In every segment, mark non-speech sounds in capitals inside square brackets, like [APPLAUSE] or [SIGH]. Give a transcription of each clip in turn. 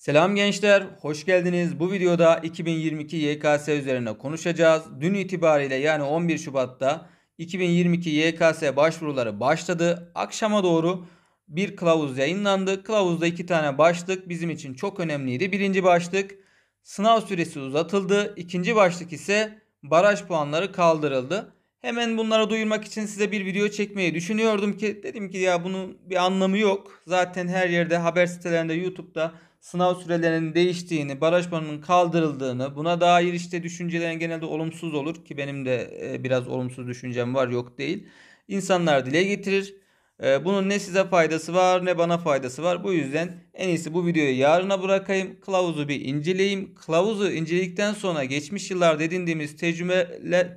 Selam gençler, hoş geldiniz. Bu videoda 2022 YKS üzerine konuşacağız. Dün itibariyle yani 11 Şubat'ta 2022 YKS başvuruları başladı. Akşama doğru bir kılavuz yayınlandı. Kılavuzda iki tane başlık bizim için çok önemliydi. Birinci başlık sınav süresi uzatıldı. İkinci başlık ise baraj puanları kaldırıldı. Hemen bunları duyurmak için size bir video çekmeyi düşünüyordum ki dedim ki ya bunun bir anlamı yok. Zaten her yerde haber sitelerinde YouTube'da sınav sürelerinin değiştiğini, baraj puanının kaldırıldığını, buna dair işte düşüncelerin genelde olumsuz olur ki benim de e, biraz olumsuz düşüncem var yok değil. İnsanlar dile getirir. E, bunun ne size faydası var ne bana faydası var. Bu yüzden en iyisi bu videoyu yarına bırakayım. Kılavuzu bir inceleyeyim. Kılavuzu inceledikten sonra geçmiş yıllarda edindiğimiz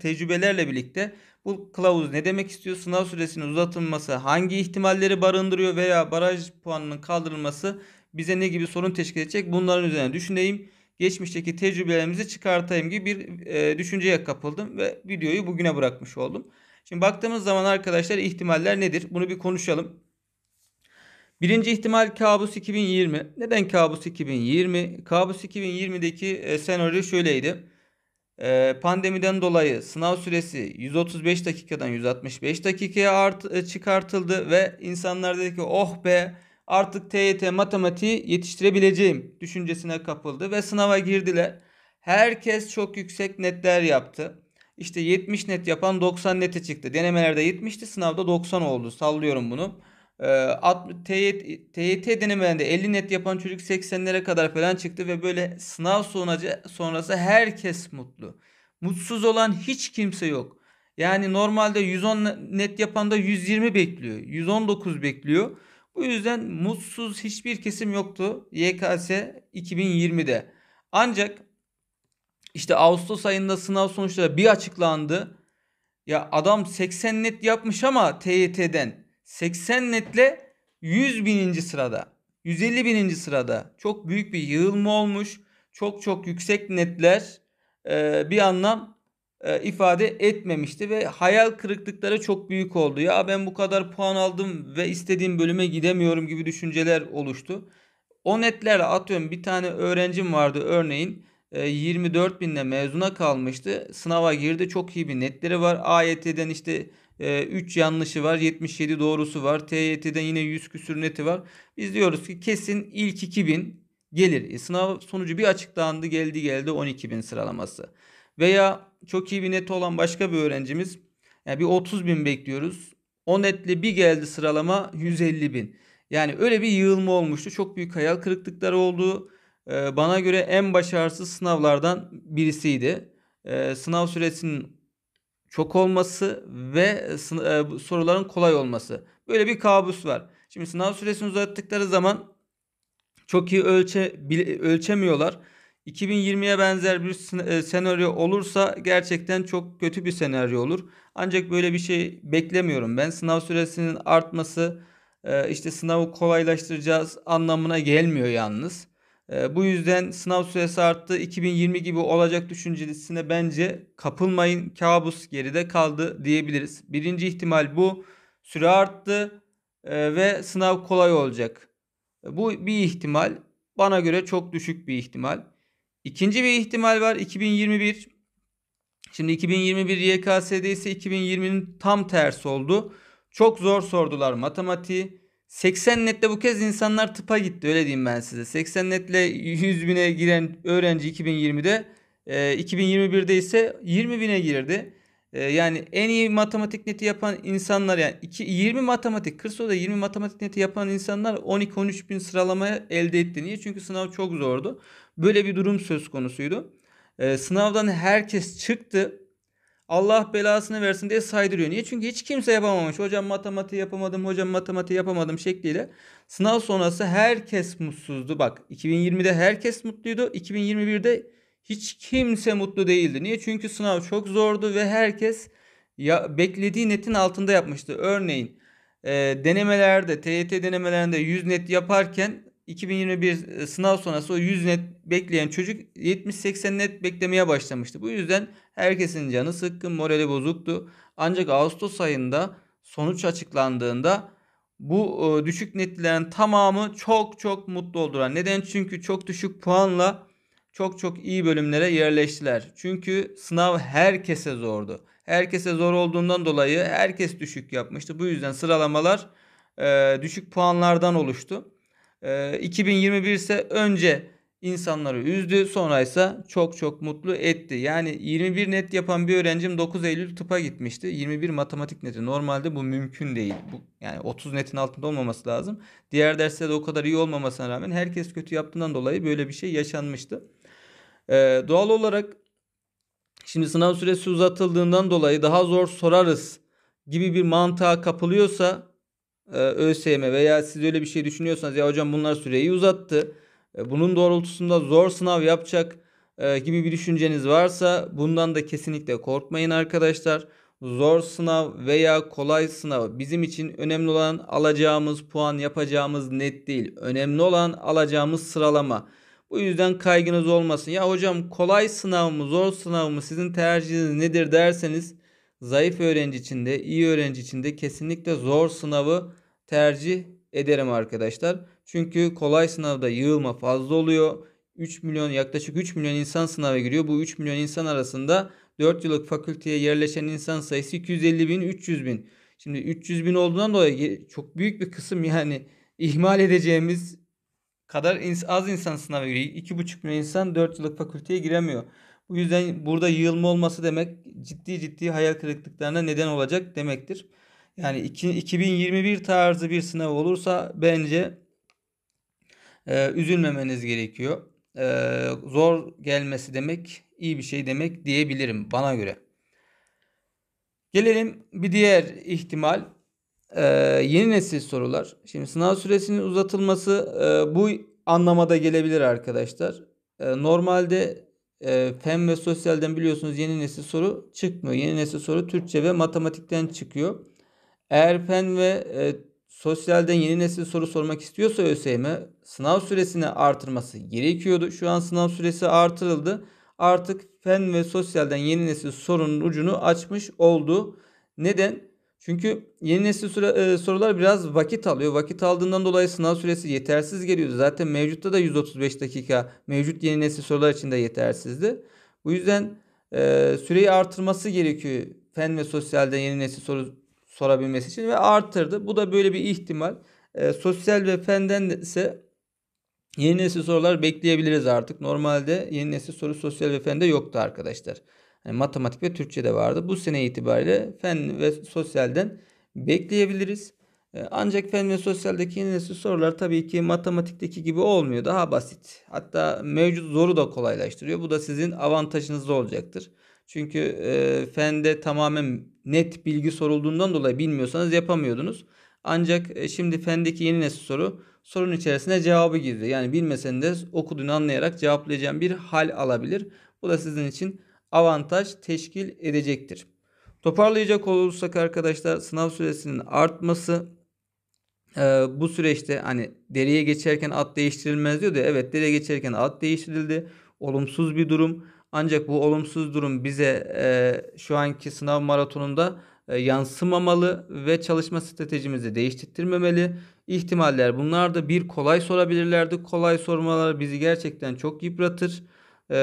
tecrübelerle birlikte bu kılavuz ne demek istiyor? Sınav süresinin uzatılması hangi ihtimalleri barındırıyor veya baraj puanının kaldırılması bize ne gibi sorun teşkil edecek bunların üzerine düşüneyim. Geçmişteki tecrübelerimizi çıkartayım gibi bir e, düşünceye kapıldım ve videoyu bugüne bırakmış oldum. Şimdi baktığımız zaman arkadaşlar ihtimaller nedir? Bunu bir konuşalım. Birinci ihtimal kabus 2020. Neden kabus 2020? Kabus 2020'deki e, senaryo şöyleydi. E, pandemiden dolayı sınav süresi 135 dakikadan 165 dakikaya art, e, çıkartıldı ve insanlar dedi ki oh be artık TYT matematiği yetiştirebileceğim düşüncesine kapıldı ve sınava girdiler. Herkes çok yüksek netler yaptı. İşte 70 net yapan 90 nete çıktı. Denemelerde 70'ti sınavda 90 oldu. Sallıyorum bunu. Ee, TYT, TYT denemelerinde 50 net yapan çocuk 80'lere kadar falan çıktı ve böyle sınav sonucu sonrası herkes mutlu. Mutsuz olan hiç kimse yok. Yani normalde 110 net yapan da 120 bekliyor. 119 bekliyor. Bu yüzden mutsuz hiçbir kesim yoktu YKS 2020'de. Ancak işte Ağustos ayında sınav sonuçları bir açıklandı. Ya adam 80 net yapmış ama TYT'den 80 netle 100 bininci sırada. 150 bininci sırada. Çok büyük bir yığılma olmuş. Çok çok yüksek netler bir anlam e, ifade etmemişti ve hayal kırıklıkları çok büyük oldu. Ya ben bu kadar puan aldım ve istediğim bölüme gidemiyorum gibi düşünceler oluştu. O netlerle atıyorum bir tane öğrencim vardı örneğin 24 e, binle mezuna kalmıştı. Sınava girdi çok iyi bir netleri var. AYT'den işte 3 e, yanlışı var 77 doğrusu var. TYT'den yine 100 küsür neti var. Biz diyoruz ki kesin ilk 2000 gelir. E, sınav sonucu bir açıklandı geldi geldi 12 bin sıralaması. Veya çok iyi bir net olan başka bir öğrencimiz yani bir 30 bin bekliyoruz. O netle bir geldi sıralama 150 bin. Yani öyle bir yığılma olmuştu. Çok büyük hayal kırıklıkları oldu. Ee, bana göre en başarısız sınavlardan birisiydi. Ee, sınav süresinin çok olması ve e, e, soruların kolay olması. Böyle bir kabus var. Şimdi sınav süresini uzattıkları zaman çok iyi ölçe, ölçemiyorlar. 2020'ye benzer bir e, senaryo olursa gerçekten çok kötü bir senaryo olur. Ancak böyle bir şey beklemiyorum ben. Sınav süresinin artması e, işte sınavı kolaylaştıracağız anlamına gelmiyor yalnız. E, bu yüzden sınav süresi arttı. 2020 gibi olacak düşüncesine bence kapılmayın. Kabus geride kaldı diyebiliriz. Birinci ihtimal bu. Süre arttı ve sınav kolay olacak. Bu bir ihtimal. Bana göre çok düşük bir ihtimal. İkinci bir ihtimal var 2021. Şimdi 2021 YKS'de ise 2020'nin tam tersi oldu. Çok zor sordular matematiği. 80 netle bu kez insanlar tıpa gitti öyle diyeyim ben size. 80 netle 100 bine giren öğrenci 2020'de 2021'de ee, ise 20 bine girdi. Ee, yani en iyi matematik neti yapan insanlar yani 2, 20 matematik 40 20 matematik neti yapan insanlar 12-13 bin sıralamaya elde etti. Niye? Çünkü sınav çok zordu. Böyle bir durum söz konusuydu. E, sınavdan herkes çıktı. Allah belasını versin diye saydırıyor. Niye? Çünkü hiç kimse yapamamış. Hocam matematik yapamadım, hocam matematik yapamadım şekliyle. Sınav sonrası herkes mutsuzdu. Bak 2020'de herkes mutluydu. 2021'de hiç kimse mutlu değildi. Niye? Çünkü sınav çok zordu ve herkes ya beklediği netin altında yapmıştı. Örneğin e, denemelerde, TYT denemelerinde 100 net yaparken 2021 e, sınav sonrası o 100 net bekleyen çocuk 70-80 net beklemeye başlamıştı. Bu yüzden herkesin canı sıkkın, morali bozuktu. Ancak Ağustos ayında sonuç açıklandığında bu e, düşük netlilerin tamamı çok çok mutlu oldular. Neden? Çünkü çok düşük puanla çok çok iyi bölümlere yerleştiler. Çünkü sınav herkese zordu. Herkese zor olduğundan dolayı herkes düşük yapmıştı. Bu yüzden sıralamalar e, düşük puanlardan oluştu. 2021 ee, ise önce insanları üzdü sonra ise çok çok mutlu etti. Yani 21 net yapan bir öğrencim 9 Eylül tıpa gitmişti. 21 matematik neti. Normalde bu mümkün değil. Bu, yani 30 netin altında olmaması lazım. Diğer derslerde de o kadar iyi olmamasına rağmen herkes kötü yaptığından dolayı böyle bir şey yaşanmıştı. Ee, doğal olarak şimdi sınav süresi uzatıldığından dolayı daha zor sorarız gibi bir mantığa kapılıyorsa ee, ÖSYM veya siz öyle bir şey düşünüyorsanız ya hocam bunlar süreyi uzattı. E, bunun doğrultusunda zor sınav yapacak e, gibi bir düşünceniz varsa bundan da kesinlikle korkmayın arkadaşlar. Zor sınav veya kolay sınav bizim için önemli olan alacağımız puan yapacağımız net değil. Önemli olan alacağımız sıralama. Bu yüzden kaygınız olmasın. Ya hocam kolay sınav mı zor sınav mı sizin tercihiniz nedir derseniz zayıf öğrenci için de iyi öğrenci için de kesinlikle zor sınavı tercih ederim arkadaşlar. Çünkü kolay sınavda yığılma fazla oluyor. 3 milyon yaklaşık 3 milyon insan sınava giriyor. Bu 3 milyon insan arasında 4 yıllık fakülteye yerleşen insan sayısı 250 bin 300 bin. Şimdi 300 bin olduğundan dolayı çok büyük bir kısım yani [LAUGHS] ihmal edeceğimiz kadar az insan sınava giriyor. 2,5 milyon insan 4 yıllık fakülteye giremiyor. Bu yüzden burada yığılma olması demek ciddi ciddi hayal kırıklıklarına neden olacak demektir. Yani 2021 tarzı bir sınav olursa bence e, üzülmemeniz gerekiyor. E, zor gelmesi demek iyi bir şey demek diyebilirim bana göre. Gelelim bir diğer ihtimal e, yeni nesil sorular. Şimdi sınav süresinin uzatılması e, bu anlamada gelebilir arkadaşlar. E, normalde ee, fen ve sosyalden biliyorsunuz yeni nesil soru çıkmıyor. Yeni nesil soru Türkçe ve matematikten çıkıyor. Eğer fen ve e, sosyalden yeni nesil soru sormak istiyorsa ÖSYM sınav süresini artırması gerekiyordu. Şu an sınav süresi artırıldı. Artık fen ve sosyalden yeni nesil sorunun ucunu açmış oldu. Neden? Çünkü yeni nesil süre, e, sorular biraz vakit alıyor. Vakit aldığından dolayı sınav süresi yetersiz geliyor. Zaten mevcutta da 135 dakika mevcut yeni nesil sorular için de yetersizdi. Bu yüzden e, süreyi artırması gerekiyor fen ve sosyalde yeni nesil soru sorabilmesi için ve artırdı. Bu da böyle bir ihtimal. E, sosyal ve fenden ise yeni nesil sorular bekleyebiliriz artık. Normalde yeni nesil soru sosyal ve fende yoktu arkadaşlar matematik ve Türkçe de vardı. Bu sene itibariyle fen ve sosyalden bekleyebiliriz. E, ancak fen ve sosyaldeki yeni nesil sorular tabii ki matematikteki gibi olmuyor. Daha basit. Hatta mevcut zoru da kolaylaştırıyor. Bu da sizin avantajınız olacaktır. Çünkü e, fende tamamen net bilgi sorulduğundan dolayı bilmiyorsanız yapamıyordunuz. Ancak e, şimdi fendeki yeni nesil soru sorunun içerisine cevabı gizliyor. Yani bilmesen de okuduğunu anlayarak cevaplayacağım bir hal alabilir. Bu da sizin için avantaj teşkil edecektir. Toparlayacak olursak arkadaşlar sınav süresinin artması e, bu süreçte hani deriye geçerken at değiştirilmez diyordu. Evet deriye geçerken at değiştirildi. Olumsuz bir durum. Ancak bu olumsuz durum bize e, şu anki sınav maratonunda e, yansımamalı ve çalışma stratejimizi değiştirmemeli. İhtimaller bunlar da bir kolay sorabilirlerdi. Kolay sormalar bizi gerçekten çok yıpratır. Ee,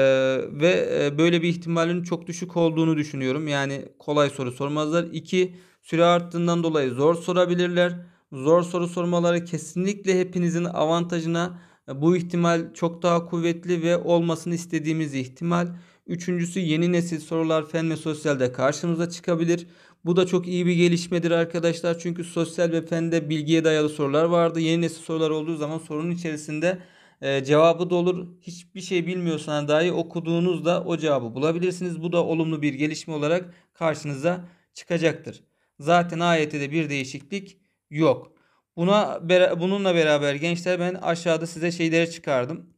ve e, böyle bir ihtimalin çok düşük olduğunu düşünüyorum. Yani kolay soru sormazlar. 2. Süre arttığından dolayı zor sorabilirler. Zor soru sormaları kesinlikle hepinizin avantajına. E, bu ihtimal çok daha kuvvetli ve olmasını istediğimiz ihtimal. Üçüncüsü yeni nesil sorular fen ve sosyalde karşımıza çıkabilir. Bu da çok iyi bir gelişmedir arkadaşlar. Çünkü sosyal ve fende bilgiye dayalı sorular vardı. Yeni nesil sorular olduğu zaman sorunun içerisinde ee, cevabı da olur. Hiçbir şey bilmiyorsan dahi okuduğunuzda o cevabı bulabilirsiniz. Bu da olumlu bir gelişme olarak karşınıza çıkacaktır. Zaten ayette de bir değişiklik yok. Buna bununla beraber gençler ben aşağıda size şeyleri çıkardım.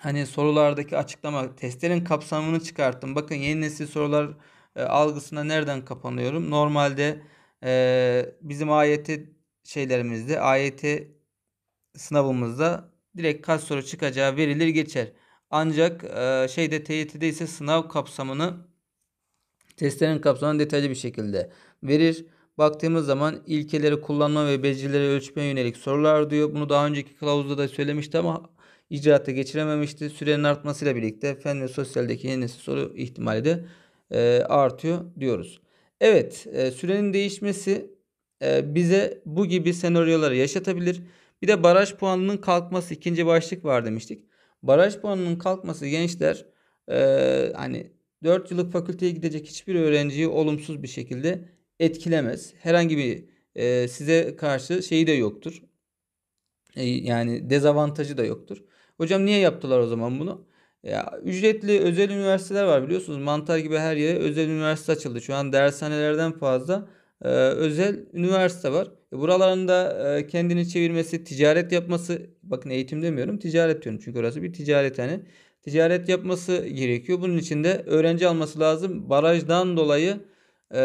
Hani sorulardaki açıklama testlerin kapsamını çıkarttım. Bakın yeni nesil sorular e, algısına nereden kapanıyorum? Normalde e, bizim ayeti şeylerimizde, ayeti sınavımızda direkt kaç soru çıkacağı verilir geçer. Ancak e, şeyde TYT'de ise sınav kapsamını testlerin kapsamını detaylı bir şekilde verir. Baktığımız zaman ilkeleri kullanma ve becerileri ölçmeye yönelik sorular diyor. Bunu daha önceki kılavuzda da söylemişti ama icraata geçirememişti. Sürenin artmasıyla birlikte fen ve sosyaldeki yeni soru ihtimali de e, artıyor diyoruz. Evet e, sürenin değişmesi e, bize bu gibi senaryoları yaşatabilir. Bir de baraj puanının kalkması ikinci başlık var demiştik. Baraj puanının kalkması gençler e, hani 4 yıllık fakülteye gidecek hiçbir öğrenciyi olumsuz bir şekilde etkilemez. Herhangi bir e, size karşı şeyi de yoktur. E, yani dezavantajı da yoktur. Hocam niye yaptılar o zaman bunu? Ya, ücretli özel üniversiteler var biliyorsunuz. Mantar gibi her yere özel üniversite açıldı. Şu an dershanelerden fazla ee, özel üniversite var. E, buralarında e, kendini çevirmesi, ticaret yapması, bakın eğitim demiyorum, ticaret diyorum çünkü orası bir ticaret hani. Ticaret yapması gerekiyor. Bunun için de öğrenci alması lazım. Barajdan dolayı e,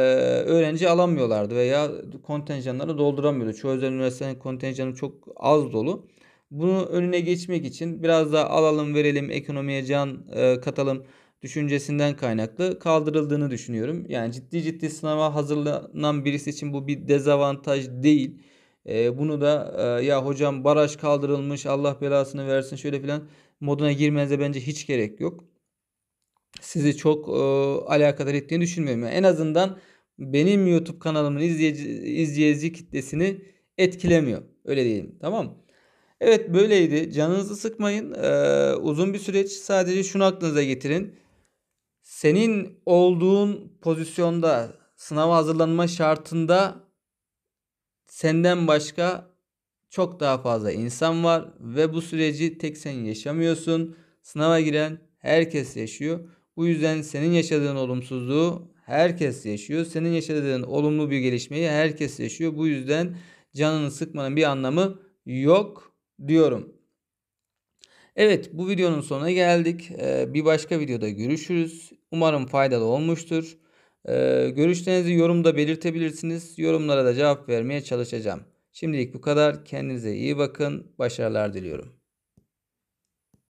öğrenci alamıyorlardı veya kontenjanları dolduramıyordu. Çoğu özel üniversitenin kontenjanı çok az dolu. Bunu önüne geçmek için biraz daha alalım verelim ekonomiye can e, katalım düşüncesinden kaynaklı kaldırıldığını düşünüyorum. Yani ciddi ciddi sınava hazırlanan birisi için bu bir dezavantaj değil. E, bunu da e, ya hocam baraj kaldırılmış Allah belasını versin şöyle filan moduna girmenize bence hiç gerek yok. Sizi çok e, alakadar ettiğini düşünmüyorum. Yani en azından benim YouTube kanalımın izleyici, izleyici kitlesini etkilemiyor. Öyle diyeyim tamam mı? Evet böyleydi. Canınızı sıkmayın. Ee, uzun bir süreç. Sadece şunu aklınıza getirin senin olduğun pozisyonda sınava hazırlanma şartında senden başka çok daha fazla insan var ve bu süreci tek sen yaşamıyorsun. Sınava giren herkes yaşıyor. Bu yüzden senin yaşadığın olumsuzluğu herkes yaşıyor. Senin yaşadığın olumlu bir gelişmeyi herkes yaşıyor. Bu yüzden canını sıkmanın bir anlamı yok diyorum. Evet bu videonun sonuna geldik. Ee, bir başka videoda görüşürüz. Umarım faydalı olmuştur. Ee, görüşlerinizi yorumda belirtebilirsiniz. Yorumlara da cevap vermeye çalışacağım. Şimdilik bu kadar. Kendinize iyi bakın. Başarılar diliyorum.